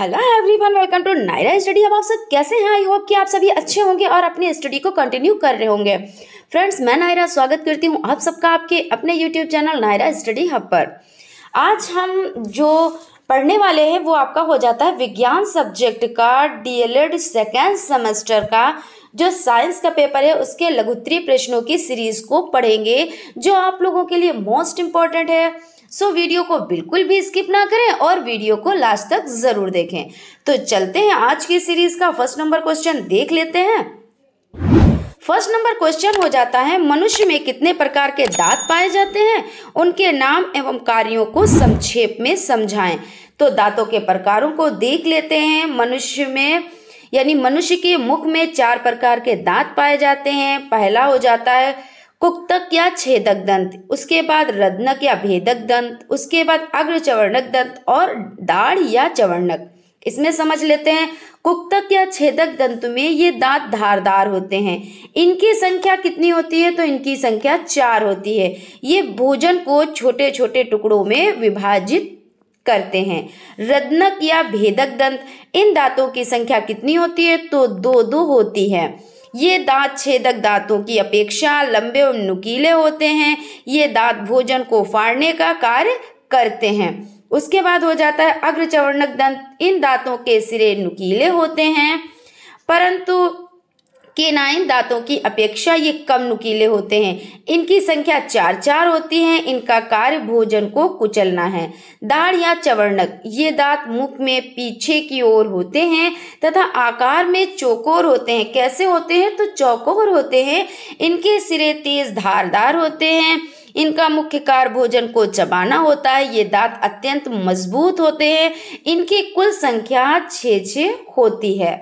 Hello everyone welcome to Naira study अब आप सब कैसे हैं आई होप कि आप सभी अच्छे होंगे और अपनी स्टडी को कंटिन्यू कर रहे होंगे फ्रेंड्स मैं नायरा स्वागत करती हूं आप सबका आपके अपने YouTube channel Naira study hub पर आज हम जो पढ़ने वाले हैं वो आपका हो जाता है विज्ञान सब्जेक्ट का डीएलएड सेकेंड सेमेस्टर का जो साइंस का पेपर है उसके लघुत्तरीय प्रश्नों की सीरीज को पढ़ेंगे जो आप लोगों के लिए मोस्ट इम्पॉर्टेंट है सो वीडियो को बिल्कुल भी स्किप ना करें और वीडियो को लास्ट तक ज़रूर देखें तो चलते हैं आज की सीरीज़ का फर्स्ट नंबर क्वेश्चन देख लेते हैं फर्स्ट नंबर क्वेश्चन हो जाता है मनुष्य में कितने प्रकार के दांत पाए जाते हैं उनके नाम एवं कार्यों को संक्षेप में समझाएं तो दांतों के प्रकारों को देख लेते हैं मनुष्य में यानी मनुष्य के मुख में चार प्रकार के दांत पाए जाते हैं पहला हो जाता है कुक्तक या छेदक दंत उसके बाद रदनक या भेदक दंत उसके बाद चवर्णक दंत और दाढ़ या चवर्णक इसमें समझ लेते हैं कुक्तक या छेदक दंत में ये दांत धारदार होते हैं इनकी संख्या कितनी होती है तो इनकी संख्या चार होती है ये भोजन को छोटे छोटे टुकड़ों में विभाजित करते हैं रदनक या भेदक दंत इन दांतों की संख्या कितनी होती है तो दो दो होती है ये दांत छेदक दांतों की अपेक्षा लंबे और नुकीले होते हैं ये दांत भोजन को फाड़ने का कार्य करते हैं उसके बाद हो जाता है अग्रचवर्णक दंत इन दांतों के सिरे नुकीले होते हैं परंतु केनाइन दांतों की अपेक्षा ये कम नुकीले होते हैं इनकी संख्या चार चार होती है इनका कार्य भोजन को कुचलना है दाढ़ या चवर्णक ये दांत मुख में पीछे की ओर होते हैं तथा आकार में चौकोर होते हैं कैसे होते हैं तो चौकोर होते हैं इनके सिरे तेज धारदार होते हैं इनका मुख्य कार्य भोजन को चबाना होता है ये दांत अत्यंत मजबूत होते हैं इनकी कुल संख्या छः छ होती है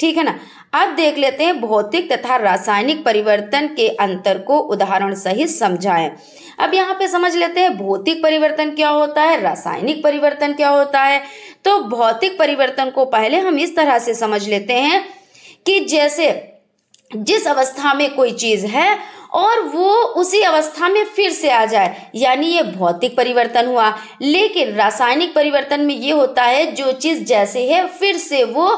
ठीक है ना अब देख लेते हैं भौतिक तथा रासायनिक परिवर्तन के अंतर को उदाहरण सहित समझाएं अब यहाँ पे समझ लेते हैं भौतिक परिवर्तन क्या होता है रासायनिक परिवर्तन क्या होता है तो भौतिक परिवर्तन को पहले हम इस तरह से समझ लेते हैं कि जैसे जिस अवस्था में कोई चीज़ है और वो उसी अवस्था में फिर से आ जाए यानी ये भौतिक परिवर्तन हुआ लेकिन रासायनिक परिवर्तन में ये होता है जो चीज़ जैसे है फिर से वो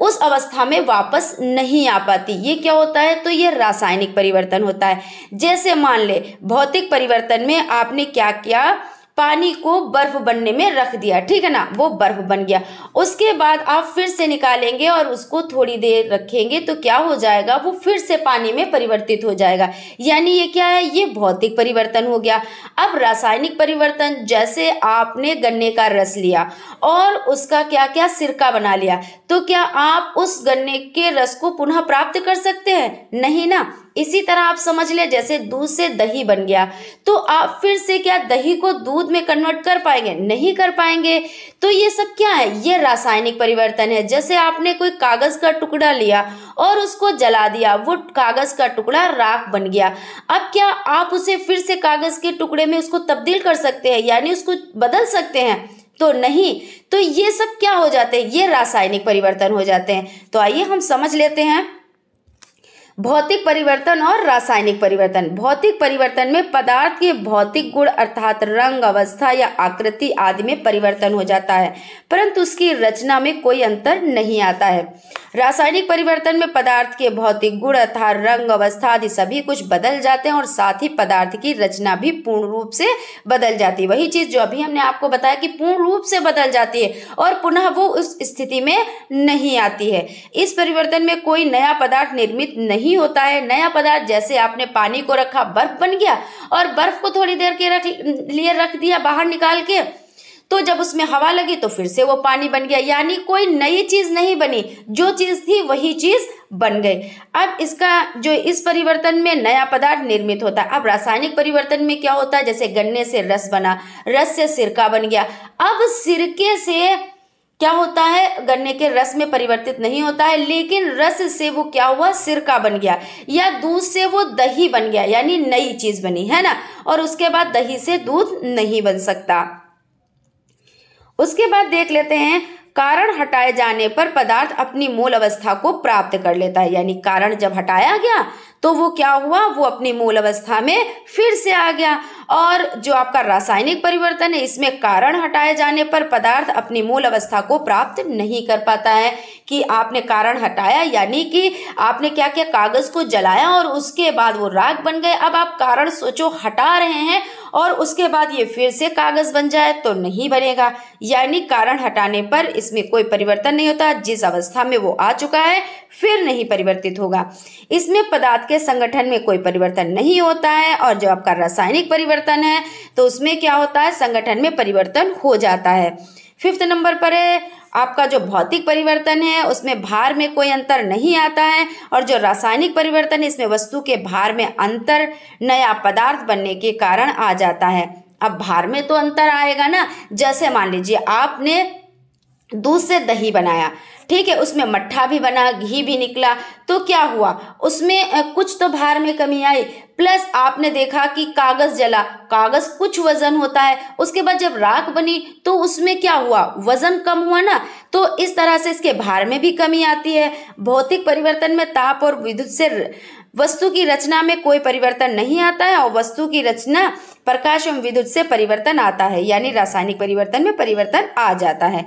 उस अवस्था में वापस नहीं आ पाती ये क्या होता है तो ये रासायनिक परिवर्तन होता है जैसे मान ले भौतिक परिवर्तन में आपने क्या किया पानी को बर्फ बनने में रख दिया ठीक है ना वो बर्फ बन गया उसके बाद आप फिर से निकालेंगे और उसको थोड़ी देर रखेंगे तो क्या हो जाएगा वो फिर से पानी में परिवर्तित हो जाएगा यानी ये क्या है ये भौतिक परिवर्तन हो गया अब रासायनिक परिवर्तन जैसे आपने गन्ने का रस लिया और उसका क्या क्या सिरका बना लिया तो क्या आप उस गन्ने के रस को पुनः प्राप्त कर सकते हैं नहीं ना इसी तरह आप समझ ले जैसे दूध से दही बन गया तो आप फिर से क्या दही को दूध में कन्वर्ट कर पाएंगे नहीं कर पाएंगे तो ये सब क्या है ये रासायनिक परिवर्तन है जैसे आपने कोई कागज का टुकड़ा लिया और उसको जला दिया वो कागज का टुकड़ा राख बन गया अब क्या आप उसे फिर से कागज के टुकड़े में उसको तब्दील कर सकते हैं यानी उसको बदल सकते हैं तो नहीं तो ये सब क्या हो जाते हैं ये रासायनिक परिवर्तन हो जाते हैं तो आइए हम समझ लेते हैं भौतिक परिवर्तन और रासायनिक परिवर्तन भौतिक परिवर्तन में पदार्थ के भौतिक गुण अर्थात रंग अवस्था या आकृति आदि में परिवर्तन हो जाता है परंतु उसकी रचना में कोई अंतर नहीं आता है रासायनिक परिवर्तन में पदार्थ के भौतिक गुण अर्थात रंग अवस्था आदि सभी कुछ बदल जाते हैं और साथ ही पदार्थ की रचना भी पूर्ण रूप से बदल जाती है वही चीज़ जो अभी हमने आपको बताया कि पूर्ण रूप से बदल जाती है और पुनः वो उस स्थिति में नहीं आती है इस परिवर्तन में कोई नया पदार्थ निर्मित नहीं नहीं होता है नया पदार्थ जैसे आपने पानी को रखा बर्फ बन गया और बर्फ को थोड़ी देर के रख लिए रख दिया बाहर निकाल के तो जब उसमें हवा लगी तो फिर से वो पानी बन गया यानी कोई नई चीज नहीं बनी जो चीज थी वही चीज बन गई अब इसका जो इस परिवर्तन में नया पदार्थ निर्मित होता है अब रासायनिक परिवर्तन में क्या होता है जैसे गन्ने से रस बना रस से सिरका बन गया अब सिरके से क्या होता है गन्ने के रस में परिवर्तित नहीं होता है लेकिन रस से वो क्या हुआ सिरका बन गया या दूध से वो दही बन गया यानी नई चीज़ बनी है ना और उसके बाद दही से दूध नहीं बन सकता उसके बाद देख लेते हैं कारण हटाए जाने पर पदार्थ अपनी मूल अवस्था को प्राप्त कर लेता है यानी कारण जब हटाया गया तो वो क्या हुआ वो अपनी मूल अवस्था में फिर से आ गया और जो आपका रासायनिक परिवर्तन है इसमें कारण हटाए जाने पर पदार्थ अपनी मूल अवस्था को प्राप्त नहीं कर पाता है कि आपने कारण हटाया यानी कि आपने क्या क्या कागज़ को जलाया और उसके बाद वो राग बन गए अब आप कारण सोचो हटा रहे हैं और उसके बाद ये फिर से कागज़ बन जाए तो नहीं बनेगा यानी कारण हटाने पर इसमें कोई परिवर्तन नहीं होता जिस अवस्था में वो आ चुका है फिर नहीं परिवर्तित होगा इसमें पदार्थ के संगठन में कोई परिवर्तन नहीं होता है और जो आपका रासायनिक परिवर्तन है तो उसमें क्या होता है संगठन में परिवर्तन हो जाता है फिफ्थ नंबर पर है आपका जो भौतिक परिवर्तन है उसमें भार में कोई अंतर नहीं आता है और जो रासायनिक परिवर्तन इसमें वस्तु के भार में अंतर नया पदार्थ बनने के कारण आ जाता है अब भार में तो अंतर आएगा ना जैसे मान लीजिए आपने दूध से दही बनाया ठीक है उसमें मट्ठा भी बना घी भी निकला तो क्या हुआ उसमें कुछ तो भार में कमी आई प्लस आपने देखा कि कागज़ जला कागज़ कुछ वज़न होता है उसके बाद जब राख बनी तो उसमें क्या हुआ वज़न कम हुआ ना तो इस तरह से इसके भार में भी कमी आती है भौतिक परिवर्तन में ताप और विद्युत से वस्तु की रचना में कोई परिवर्तन नहीं आता है और वस्तु की रचना प्रकाश एवं विद्युत से परिवर्तन आता है यानी रासायनिक परिवर्तन में परिवर्तन आ जाता है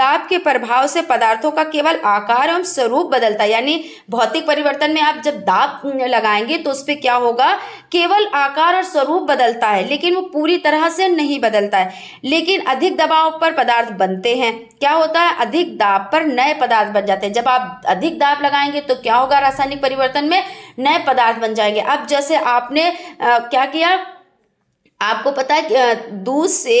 दाब के प्रभाव से पदार्थों का केवल आकार एवं स्वरूप बदलता है यानी भौतिक परिवर्तन में आप जब दाब लगाएंगे तो उस पर क्या होगा केवल आकार और स्वरूप बदलता है लेकिन वो पूरी तरह से नहीं बदलता है लेकिन अधिक दबाव पर पदार्थ बनते हैं क्या होता है अधिक दाब पर नए पदार्थ बन जाते हैं जब आप अधिक दाब लगाएंगे तो क्या होगा रासायनिक परिवर्तन में नए पदार्थ बन जाएंगे अब जैसे आपने आ, क्या किया आपको पता है दूध से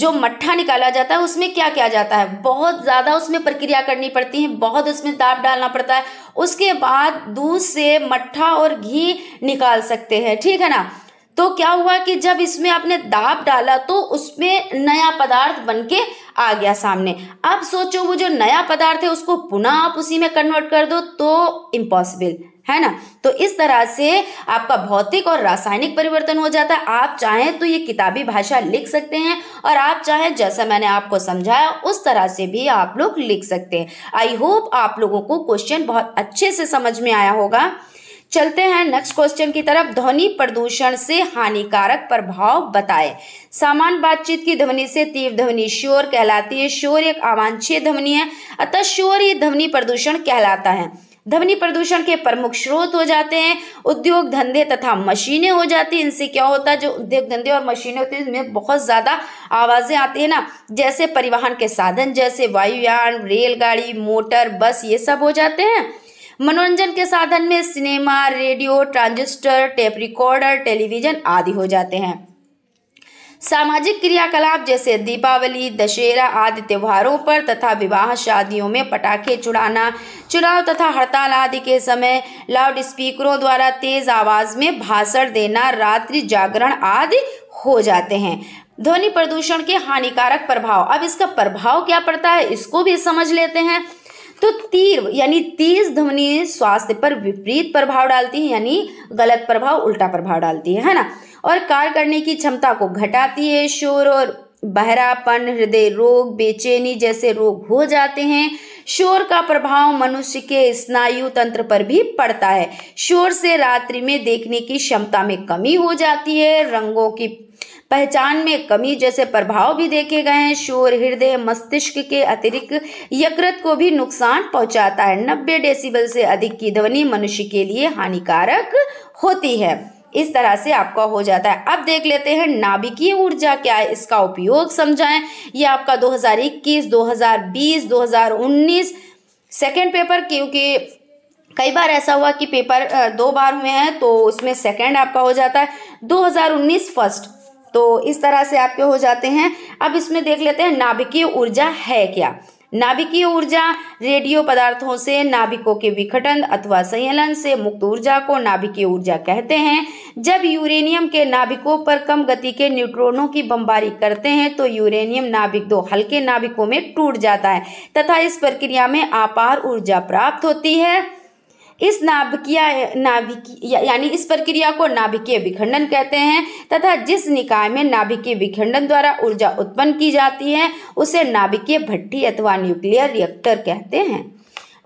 जो मट्ठा निकाला जाता है उसमें क्या क्या जाता है बहुत ज़्यादा उसमें प्रक्रिया करनी पड़ती है बहुत उसमें दाब डालना पड़ता है उसके बाद दूध से मट्ठा और घी निकाल सकते हैं ठीक है ना तो क्या हुआ कि जब इसमें आपने दाब डाला तो उसमें नया पदार्थ बन के आ गया सामने अब सोचो वो जो नया पदार्थ है उसको पुनः आप उसी में कन्वर्ट कर दो तो इम्पॉसिबल है ना तो इस तरह से आपका भौतिक और रासायनिक परिवर्तन हो जाता है आप चाहें तो ये किताबी भाषा लिख सकते हैं और आप चाहें जैसा मैंने आपको समझाया उस तरह से भी आप लोग लिख सकते हैं आई होप आप लोगों को क्वेश्चन बहुत अच्छे से समझ में आया होगा चलते हैं नेक्स्ट क्वेश्चन की तरफ ध्वनि प्रदूषण से हानिकारक प्रभाव बताएं सामान बातचीत की ध्वनि से तीव्र ध्वनि शोर कहलाती है शोर एक अवांछित ध्वनि है अतः शोर ही ध्वनि प्रदूषण कहलाता है ध्वनि प्रदूषण के प्रमुख स्रोत हो जाते हैं उद्योग धंधे तथा मशीनें हो जाती हैं इनसे क्या होता है जो उद्योग धंधे और मशीनें होती हैं इनमें बहुत ज़्यादा आवाज़ें आती हैं ना जैसे परिवहन के साधन जैसे वायुयान रेलगाड़ी मोटर बस ये सब हो जाते हैं मनोरंजन के साधन में cinema radio transistor tape recorder television आदि हो जाते हैं सामाजिक क्रियाकलाप जैसे दीपावली दशहरा आदि त्योहारों पर तथा विवाह शादियों में पटाखे चुड़ाना चुनाव तथा हड़ताल आदि के समय लाउड स्पीकरों द्वारा तेज आवाज में भाषण देना रात्रि जागरण आदि हो जाते हैं ध्वनि प्रदूषण के हानिकारक प्रभाव अब इसका प्रभाव क्या पड़ता है इसको भी समझ लेते हैं तो तीव्र यानी तेज ध्वनि स्वास्थ्य पर विपरीत प्रभाव डालती है यानी गलत प्रभाव उल्टा प्रभाव डालती है है ना और कार्य करने की क्षमता को घटाती है शोर और बहरापन हृदय रोग बेचैनी जैसे रोग हो जाते हैं शोर का प्रभाव मनुष्य के स्नायु तंत्र पर भी पड़ता है शोर से रात्रि में देखने की क्षमता में कमी हो जाती है रंगों की पहचान में कमी जैसे प्रभाव भी देखे गए हैं शोर हृदय मस्तिष्क के अतिरिक्त यकृत को भी नुकसान पहुंचाता है नब्बे डेसिबल से अधिक की ध्वनि मनुष्य के लिए हानिकारक होती है इस तरह से आपका हो जाता है अब देख लेते हैं नाभिकीय ऊर्जा क्या है इसका उपयोग समझाएं ये आपका 2021 2020 2019 सेकेंड पेपर क्योंकि कई बार ऐसा हुआ कि पेपर दो बार हुए हैं तो उसमें सेकेंड आपका हो जाता है 2019 फर्स्ट तो इस तरह से आपके हो जाते हैं अब इसमें देख लेते हैं नाभिकीय ऊर्जा है क्या नाभिकीय ऊर्जा रेडियो पदार्थों से नाभिकों के विघटन अथवा संयलन से मुक्त ऊर्जा को नाभिकीय ऊर्जा कहते हैं जब यूरेनियम के नाभिकों पर कम गति के न्यूट्रॉनों की बमबारी करते हैं तो यूरेनियम नाभिक दो हल्के नाभिकों में टूट जाता है तथा इस प्रक्रिया में आपार ऊर्जा प्राप्त होती है इस नाभिकीय नाभिकीय यानी इस प्रक्रिया को नाभिकीय विखंडन कहते हैं तथा जिस निकाय में नाभिकीय विखंडन द्वारा ऊर्जा उत्पन्न की जाती है उसे नाभिकीय भट्टी अथवा न्यूक्लियर रिएक्टर कहते हैं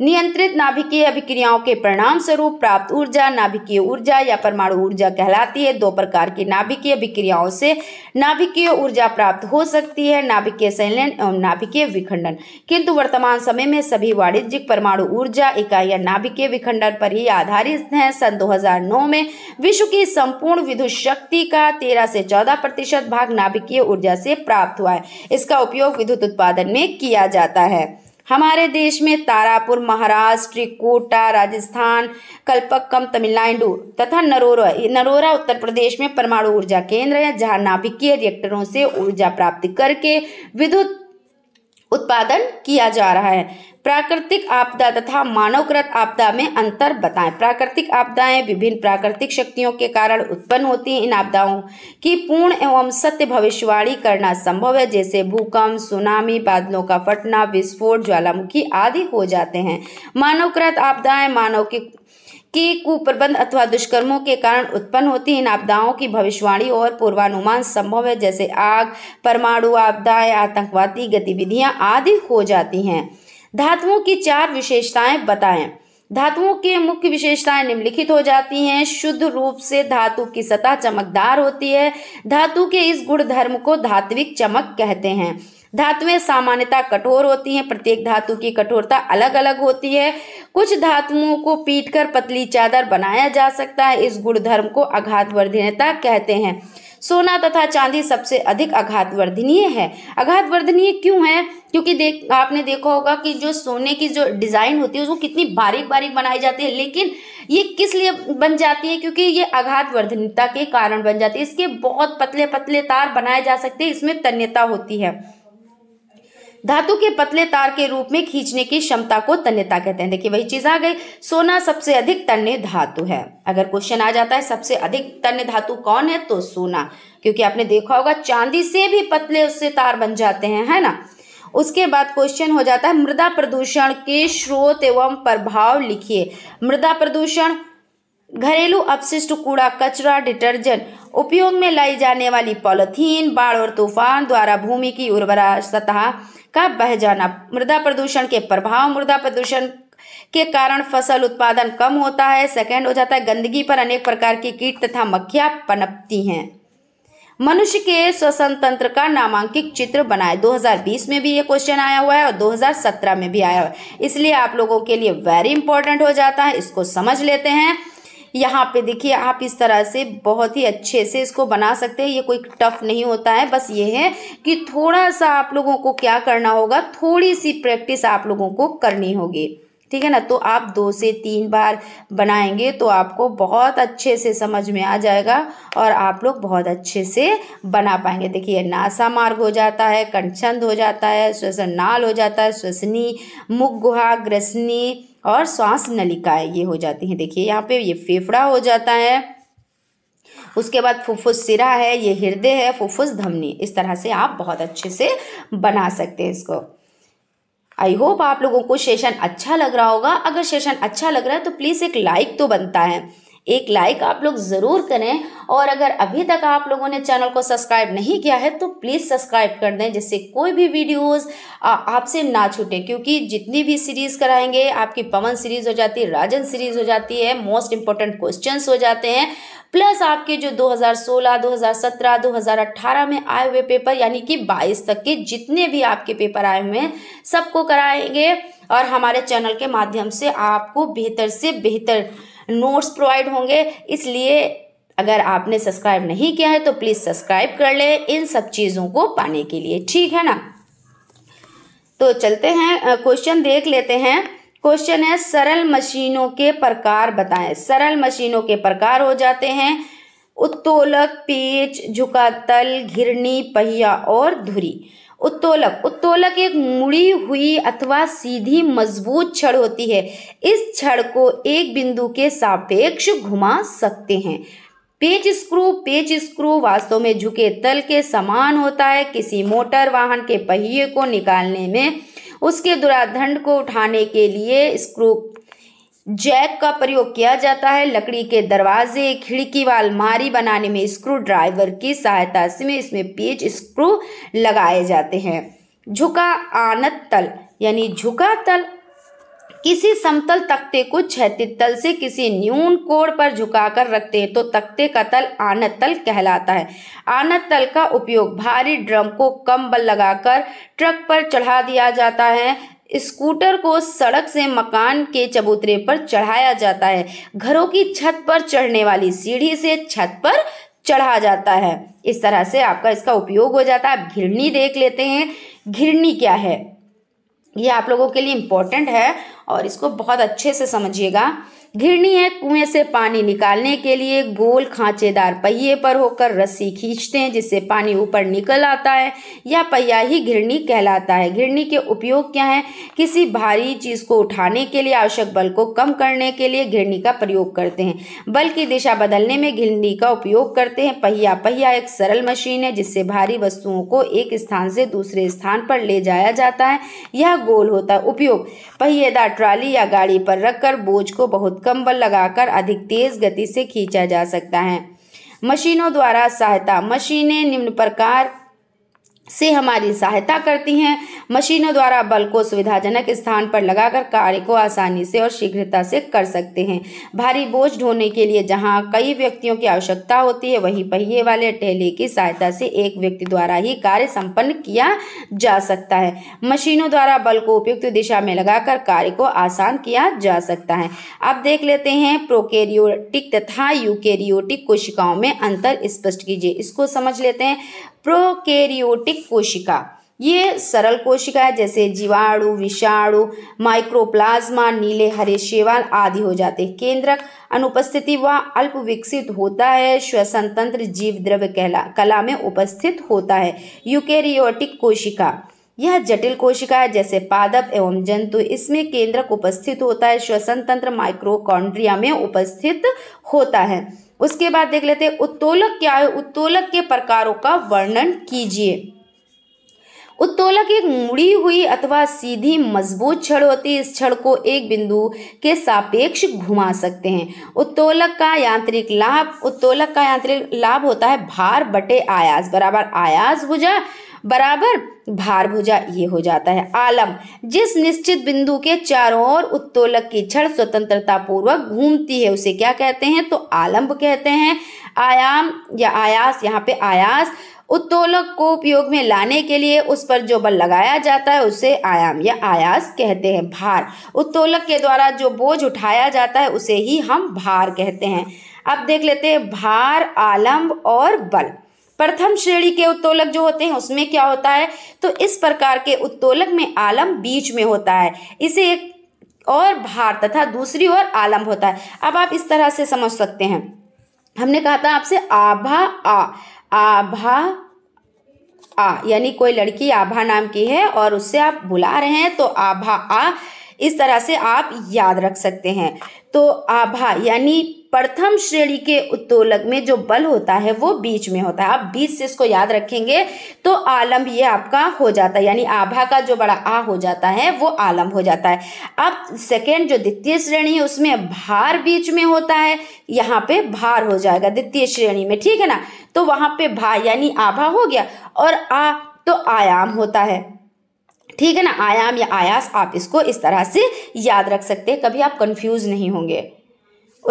नियंत्रित नाभिकीय अभिक्रियाओं के परिणाम स्वरूप प्राप्त ऊर्जा नाभिकीय ऊर्जा या परमाणु ऊर्जा कहलाती है दो प्रकार की नाभिकीय अभिक्रियाओं से नाभिकीय ऊर्जा प्राप्त हो सकती है नाभिकीय संलयन एवं नाभिकीय विखंडन किंतु वर्तमान समय में सभी वाणिज्यिक परमाणु ऊर्जा इकाइयां नाभिकीय विखंडन पर ही आधारित है सन दो में विश्व की संपूर्ण विद्युत शक्ति का तेरह से चौदह प्रतिशत भाग नाभिकीय ऊर्जा से प्राप्त हुआ है इसका उपयोग विद्युत उत्पादन में किया जाता है हमारे देश में तारापुर महाराष्ट्र कोटा राजस्थान कल्पक्कम तमिलनाडु तथा नरोरा नरोरा उत्तर प्रदेश में परमाणु ऊर्जा केंद्र है जहां नाभिकीय रिएक्टरों से ऊर्जा प्राप्त करके विद्युत उत्पादन किया जा रहा है प्राकृतिक आपदा तथा मानवकृत आपदा में अंतर बताएं प्राकृतिक आपदाएं विभिन्न प्राकृतिक शक्तियों के कारण उत्पन्न होती हैं इन आपदाओं की पूर्ण एवं सत्य भविष्यवाणी करना संभव है जैसे भूकंप सुनामी बादलों का फटना विस्फोट ज्वालामुखी आदि हो जाते हैं मानवकृत आपदाएं मानव की के कुप्रबंध अथवा दुष्कर्मों के कारण उत्पन्न होती इन आपदाओं की भविष्यवाणी और पूर्वानुमान संभव है जैसे आग परमाणु आपदाएं आतंकवादी गतिविधियां आदि हो जाती हैं धातुओं की चार विशेषताएं बताएं धातुओं के मुख्य विशेषताएं निम्नलिखित हो जाती हैं शुद्ध रूप से धातु की सतह चमकदार होती है धातु के इस गुण धर्म को धात्विक चमक कहते हैं धातुएं सामान्यतः कठोर होती हैं प्रत्येक धातु की कठोरता अलग अलग होती है कुछ धातुओं को पीटकर पतली चादर बनाया जा सकता है इस गुण धर्म को आघात वर्धनता कहते हैं सोना तथा चांदी सबसे अधिक आघात वर्धनीय है आघात वर्धनीय क्यों है क्योंकि देख आपने देखा होगा कि जो सोने की जो डिज़ाइन होती है उसको कितनी बारीक बारीक बनाई जाती है लेकिन ये किस लिए बन जाती है क्योंकि ये आघात वर्धनीयता के कारण बन जाती है इसके बहुत पतले पतले तार बनाए जा सकते हैं इसमें तन्यता होती है धातु के पतले तार के रूप में खींचने की क्षमता को तन्यता कहते हैं देखिए वही चीज आ गई सोना सबसे अधिक तन्य धातु है अगर क्वेश्चन आ जाता है सबसे अधिक तन्य धातु कौन है तो सोना क्योंकि आपने देखा होगा चांदी से भी पतले उससे तार बन जाते हैं है ना उसके बाद क्वेश्चन हो जाता है मृदा प्रदूषण के स्रोत एवं प्रभाव लिखिए मृदा प्रदूषण घरेलू अपशिष्ट कूड़ा कचरा डिटर्जेंट उपयोग में लाई जाने वाली पॉलिथीन बाढ़ और तूफान द्वारा भूमि की उर्वरा सतह का बह जाना मृदा प्रदूषण के प्रभाव मृदा प्रदूषण के कारण फसल उत्पादन कम होता है सेकेंड हो जाता है गंदगी पर अनेक प्रकार की कीट तथा मक्खियां पनपती हैं मनुष्य के श्वसन तंत्र का नामांकित चित्र बनाए 2020 में भी ये क्वेश्चन आया हुआ है और 2017 में भी आया हुआ है इसलिए आप लोगों के लिए वेरी इंपॉर्टेंट हो जाता है इसको समझ लेते हैं यहाँ पे देखिए आप इस तरह से बहुत ही अच्छे से इसको बना सकते हैं ये कोई टफ नहीं होता है बस ये है कि थोड़ा सा आप लोगों को क्या करना होगा थोड़ी सी प्रैक्टिस आप लोगों को करनी होगी ठीक है ना तो आप दो से तीन बार बनाएंगे तो आपको बहुत अच्छे से समझ में आ जाएगा और आप लोग बहुत अच्छे से बना पाएंगे देखिए नासा मार्ग हो जाता है कंचंद हो जाता है श्वसन नाल हो जाता है श्वसनी मुख गुहा ग्रसनी और श्वास नलिकाएं ये हो जाती हैं देखिए यहाँ पे ये फेफड़ा हो जाता है उसके बाद फुफ्फुस सिरा है ये हृदय है फुफ्फुस धमनी इस तरह से आप बहुत अच्छे से बना सकते हैं इसको आई होप आप लोगों को सेशन अच्छा लग रहा होगा अगर सेशन अच्छा लग रहा है तो प्लीज़ एक लाइक तो बनता है एक लाइक आप लोग ज़रूर करें और अगर अभी तक आप लोगों ने चैनल को सब्सक्राइब नहीं किया है तो प्लीज़ सब्सक्राइब कर दें जिससे कोई भी वीडियोस आपसे ना छूटे क्योंकि जितनी भी सीरीज़ कराएंगे आपकी पवन सीरीज़ हो जाती है राजन सीरीज़ हो जाती है मोस्ट इंपॉर्टेंट क्वेश्चन हो जाते हैं प्लस आपके जो 2016, 2017, 2018 में आए हुए पेपर यानी कि 22 तक के जितने भी आपके पेपर आए हुए हैं सबको कराएंगे और हमारे चैनल के माध्यम से आपको बेहतर से बेहतर नोट्स प्रोवाइड होंगे इसलिए अगर आपने सब्सक्राइब नहीं किया है तो प्लीज़ सब्सक्राइब कर ले इन सब चीज़ों को पाने के लिए ठीक है ना तो चलते हैं क्वेश्चन देख लेते हैं क्वेश्चन है सरल मशीनों के प्रकार बताएं सरल मशीनों के प्रकार हो जाते हैं उत्तोलक पेच झुकातल घिरनी पहिया और धुरी उत्तोलक उत्तोलक एक मुड़ी हुई अथवा सीधी मजबूत छड़ होती है इस छड़ को एक बिंदु के सापेक्ष घुमा सकते हैं पेच स्क्रू पेच स्क्रू वास्तव में झुके तल के समान होता है किसी मोटर वाहन के पहिए को निकालने में उसके दुराधंड को उठाने के लिए स्क्रू जैक का प्रयोग किया जाता है लकड़ी के दरवाजे खिड़की व अलमारी बनाने में स्क्रू ड्राइवर की सहायता से इसमें पेच स्क्रू लगाए जाते हैं झुका आनत तल यानी झुका तल किसी समतल तख्ते को क्षैतिज तल से किसी न्यून कोण पर झुकाकर रखते हैं तो तख्ते का तल आनत तल कहलाता है आनत तल का उपयोग भारी ड्रम को कम बल लगाकर ट्रक पर चढ़ा दिया जाता है स्कूटर को सड़क से मकान के चबूतरे पर चढ़ाया जाता है घरों की छत पर चढ़ने वाली सीढ़ी से छत पर चढ़ा जाता है इस तरह से आपका इसका उपयोग हो जाता है आप घिरनी देख लेते हैं घिरनी क्या है ये आप लोगों के लिए इम्पोर्टेंट है और इसको बहुत अच्छे से समझिएगा घिरनी है कुएं से पानी निकालने के लिए गोल खांचेदार पहिए पर होकर रस्सी खींचते हैं जिससे पानी ऊपर निकल आता है यह पहिया ही घिरनी कहलाता है घिरनी के उपयोग क्या है किसी भारी चीज़ को उठाने के लिए आवश्यक बल को कम करने के लिए घिरनी का प्रयोग करते हैं बल की दिशा बदलने में घिरनी का उपयोग करते हैं पहिया पहिया एक सरल मशीन है जिससे भारी वस्तुओं को एक स्थान से दूसरे स्थान पर ले जाया जाता है यह गोल होता है उपयोग पहिएदार ट्राली या गाड़ी पर रखकर बोझ को बहुत कंबल लगाकर अधिक तेज गति से खींचा जा सकता है मशीनों द्वारा सहायता मशीनें निम्न प्रकार से हमारी सहायता करती हैं मशीनों द्वारा बल को सुविधाजनक स्थान पर लगाकर कार्य को आसानी से और शीघ्रता से कर सकते हैं भारी बोझ ढोने के लिए जहां कई व्यक्तियों की आवश्यकता होती है वहीं पहिए वाले टहले की सहायता से एक व्यक्ति द्वारा ही कार्य संपन्न किया जा सकता है मशीनों द्वारा बल को उपयुक्त दिशा में लगाकर कार्य को आसान किया जा सकता है अब देख लेते हैं प्रोकेरियोटिक तथा यूकेरियोटिक कोशिकाओं में अंतर स्पष्ट कीजिए इसको समझ लेते हैं प्रोकैरियोटिक कोशिका ये सरल कोशिका है जैसे जीवाणु विषाणु माइक्रोप्लाज्मा नीले हरे शेवाल आदि हो जाते हैं केंद्रक अनुपस्थिति व अल्प विकसित होता है श्वसन तंत्र जीव द्रव्य कहला कला में उपस्थित होता है यूकेरियोटिक कोशिका यह जटिल कोशिका है जैसे पादप एवं जंतु इसमें केंद्रक उपस्थित होता है श्वसन तंत्र माइक्रोकॉन्ड्रिया में उपस्थित होता है उसके बाद देख लेते हैं उत्तोलक क्या है उत्तोलक के प्रकारों का वर्णन कीजिए उत्तोलक एक मुड़ी हुई अथवा सीधी मजबूत छड़ होती है इस छड़ को एक बिंदु के सापेक्ष घुमा सकते हैं उत्तोलक का यांत्रिक लाभ उत्तोलक का यांत्रिक लाभ होता है भार बटे आयास बराबर आयास भुजा बराबर भार भुजा ये हो जाता है आलम जिस निश्चित बिंदु के चारों ओर उत्तोलक की छड़ स्वतंत्रता पूर्वक घूमती है उसे क्या कहते हैं तो आलम्ब कहते हैं आयाम या आयास यहाँ पे आयास उत्तोलक को उपयोग में लाने के लिए उस पर जो बल लगाया जाता है उसे आयाम या आयास कहते हैं भार उत्तोलक के द्वारा जो बोझ उठाया जाता है उसे ही हम भार कहते हैं अब देख लेते हैं भार आलम्ब और बल प्रथम श्रेणी के उत्तोलक जो होते हैं उसमें क्या होता है तो इस प्रकार के उत्तोलक में आलम बीच में होता है इसे एक और भार तथा दूसरी ओर आलम होता है अब आप इस तरह से समझ सकते हैं हमने कहा था आपसे आभा आ आभा आ यानी कोई लड़की आभा नाम की है और उससे आप बुला रहे हैं तो आभा आ इस तरह से आप याद रख सकते हैं तो आभा यानी प्रथम श्रेणी के उत्तोलक में जो बल होता है वो बीच में होता है आप बीच से इसको याद रखेंगे तो आलम्ब ये आपका हो जाता है यानी आभा का जो बड़ा आ हो जाता है वो आलम्ब हो जाता है अब सेकेंड जो द्वितीय श्रेणी है उसमें भार बीच में होता है यहाँ पे भार हो जाएगा द्वितीय श्रेणी में ठीक है ना तो वहाँ पे भा यानी आभा हो गया और आ तो आयाम होता है ठीक है ना आयाम या आयास आप इसको इस तरह से याद रख सकते हैं कभी आप कंफ्यूज नहीं होंगे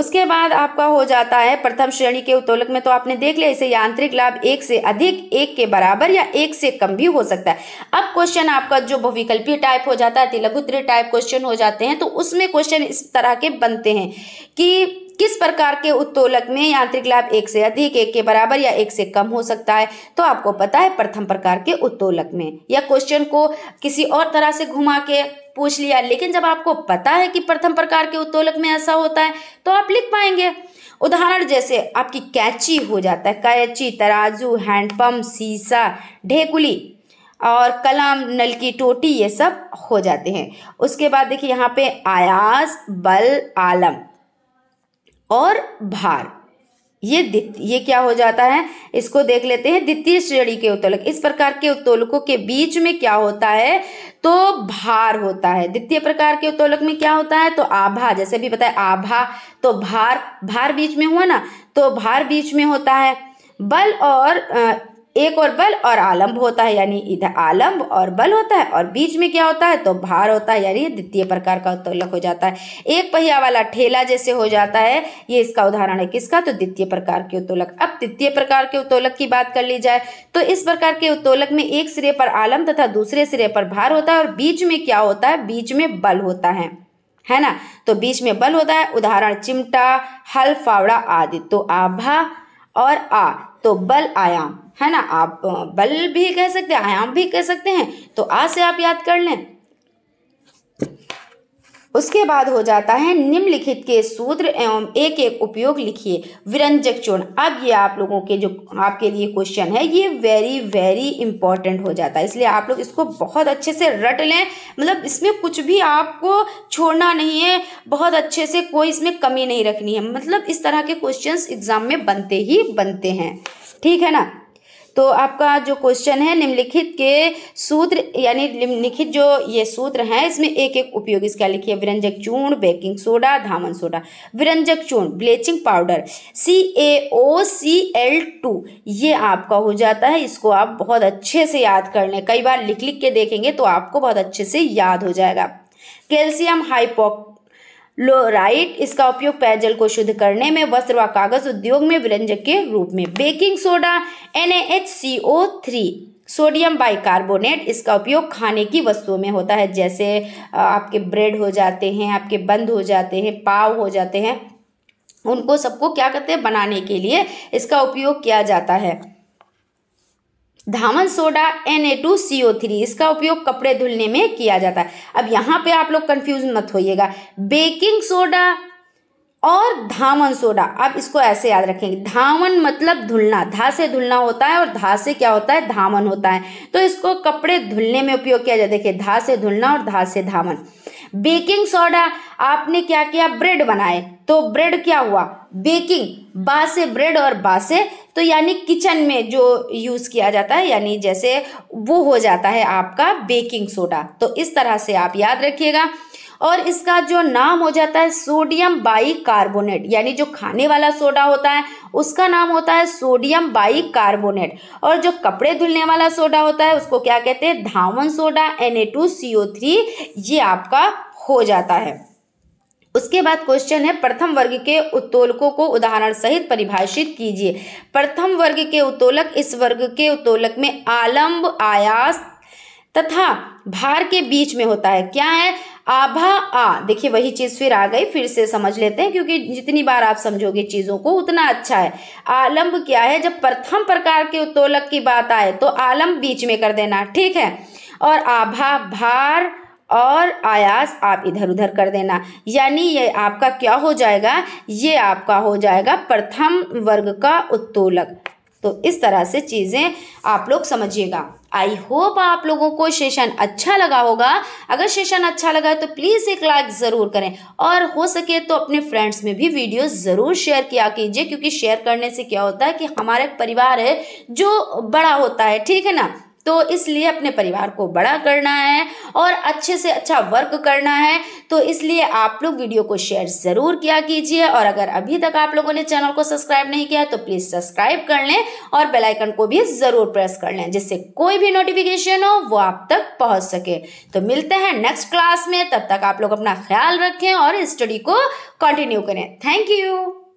उसके बाद आपका हो जाता है प्रथम श्रेणी के उत्तोलक में तो आपने देख लिया इसे यांत्रिक लाभ एक से अधिक एक के बराबर या एक से कम भी हो सकता है अब क्वेश्चन आपका जो बहुविकल्पीय टाइप हो जाता है तिलगुत्र टाइप क्वेश्चन हो जाते हैं तो उसमें क्वेश्चन इस तरह के बनते हैं कि किस प्रकार के उत्तोलक में यांत्रिक लाभ एक से अधिक एक के बराबर या एक से कम हो सकता है तो आपको पता है प्रथम प्रकार के उत्तोलक में या क्वेश्चन को किसी और तरह से घुमा के पूछ लिया लेकिन जब आपको पता है कि प्रथम प्रकार के उत्तोलक में ऐसा होता है तो आप लिख पाएंगे उदाहरण जैसे आपकी कैची हो जाता है कैची तराजू हैंडपम्प सीसा ढेकुली और कलम नल की टोटी ये सब हो जाते हैं उसके बाद देखिए यहाँ पे आयास बल आलम और भार ये ये क्या हो जाता है इसको देख लेते हैं द्वितीय श्रेणी के उत्तोलक इस प्रकार के उत्तोलकों के बीच में क्या होता है तो भार होता है द्वितीय प्रकार के उत्तोलक में क्या होता है तो आभा जैसे भी बताए आभा तो भार भार बीच में हुआ ना तो भार बीच में होता है बल और एक और बल और आलम्ब होता है यानी इधर आलम्ब और बल होता है और बीच में क्या होता है तो भार होता है यानी द्वितीय प्रकार का उत्तोलक हो जाता है एक पहिया वाला ठेला जैसे हो जाता है ये इसका उदाहरण है किसका तो द्वितीय प्रकार के उत्तोलक अब द्वितीय प्रकार के उत्तोलक की बात कर ली जाए तो इस प्रकार के उत्तोलक में एक सिरे पर आलम तथा दूसरे सिरे पर भार होता है और बीच में क्या होता है बीच में बल होता है है ना तो बीच में बल होता है उदाहरण चिमटा हल फावड़ा आदि तो आभा और आ तो बल आयाम है ना आप बल भी कह सकते हैं आयाम भी कह सकते हैं तो आ से आप याद कर लें उसके बाद हो जाता है निम्नलिखित के सूत्र एवं एक एक उपयोग लिखिए विरंजक चूर्ण अब ये आप लोगों के जो आपके लिए क्वेश्चन है ये वेरी वेरी इंपॉर्टेंट हो जाता है इसलिए आप लोग इसको बहुत अच्छे से रट लें मतलब इसमें कुछ भी आपको छोड़ना नहीं है बहुत अच्छे से कोई इसमें कमी नहीं रखनी है मतलब इस तरह के क्वेश्चन एग्जाम में बनते ही बनते हैं ठीक है ना तो आपका जो क्वेश्चन है निम्नलिखित के सूत्र यानी निम्नलिखित जो ये सूत्र हैं इसमें एक एक उपयोग इसका लिखिए विरंजक चूर्ण बेकिंग सोडा धामन सोडा विरंजक चूर्ण bleaching powder C A O C L two ये आपका हो जाता है इसको आप बहुत अच्छे से याद कर लें कई बार लिख लिख के देखेंगे तो आपको बहुत अच्छे से याद हो जाएगा कैल्शियम हाइपो क्लोराइड इसका उपयोग पेयजल को शुद्ध करने में वस्त्र व कागज उद्योग में व्यंजक के रूप में बेकिंग सोडा एन सोडियम बाइकार्बोनेट इसका उपयोग खाने की वस्तुओं में होता है जैसे आपके ब्रेड हो जाते हैं आपके बंद हो जाते हैं पाव हो जाते हैं उनको सबको क्या करते हैं बनाने के लिए इसका उपयोग किया जाता है धामन हम्म। Soda N A two C O three इसका उपयोग कपड़े धुलने में किया जाता है अब यहाँ पे आप लोग कंफ्यूज मत होइएगा बेकिंग सोडा और धामन सोडा आप इसको ऐसे याद रखेंगे धामन मतलब धुलना धा से धुलना होता है और धा से क्या होता है धामन होता है तो इसको कपड़े धुलने में उपयोग किया जाता है देखिए धा से धुलना और धा से धामन बेकिंग सोडा आपने क्या किया ब्रेड बनाए तो ब्रेड क्या हुआ बेकिंग बा से ब्रेड और बा से तो यानी किचन में जो यूज़ किया जाता है यानी जैसे वो हो जाता है आपका बेकिंग सोडा तो इस तरह से आप याद रखिएगा और इसका जो नाम हो जाता है सोडियम बाई कार्बोनेट यानी जो खाने वाला सोडा होता है उसका नाम होता है सोडियम बाई कार्बोनेट और जो कपड़े धुलने वाला सोडा होता है उसको क्या कहते हैं धावन soda N A two C O three ये आपका हो जाता है उसके बाद क्वेश्चन है प्रथम वर्ग के उत्तोलकों को उदाहरण सहित परिभाषित कीजिए प्रथम वर्ग के उत्तोलक इस वर्ग के उत्तोलक में आलम्ब आयास तथा भार के बीच में होता है क्या है आभा आ देखिए वही चीज़ फिर आ गई फिर से समझ लेते हैं क्योंकि जितनी बार आप समझोगे चीज़ों को उतना अच्छा है आलम्ब क्या है जब प्रथम प्रकार के उत्तोलक की बात आए तो आलम्ब बीच में कर देना ठीक है और आभा भार और आयास आप इधर उधर कर देना यानी ये आपका क्या हो जाएगा ये आपका हो जाएगा प्रथम वर्ग का उत्तोलक तो इस तरह से चीज़ें आप लोग समझिएगा आई होप आप लोगों को सेशन अच्छा लगा होगा अगर सेशन अच्छा लगा तो प्लीज़ एक लाइक ज़रूर करें और हो सके तो अपने फ्रेंड्स में भी वीडियो ज़रूर शेयर किया कीजिए क्योंकि शेयर करने से क्या होता है कि हमारा एक परिवार है जो बड़ा होता है ठीक है ना तो इसलिए अपने परिवार को बड़ा करना है और अच्छे से अच्छा वर्क करना है तो इसलिए आप लोग वीडियो को शेयर ज़रूर किया कीजिए और अगर अभी तक आप लोगों ने चैनल को सब्सक्राइब नहीं किया तो प्लीज़ सब्सक्राइब कर लें और बेलाइकन को भी ज़रूर प्रेस कर लें जिससे कोई भी नोटिफिकेशन हो वो आप तक पहुँच सके तो मिलते हैं नेक्स्ट क्लास में तब तक आप लोग अपना ख्याल रखें और स्टडी को कंटिन्यू करें थैंक यू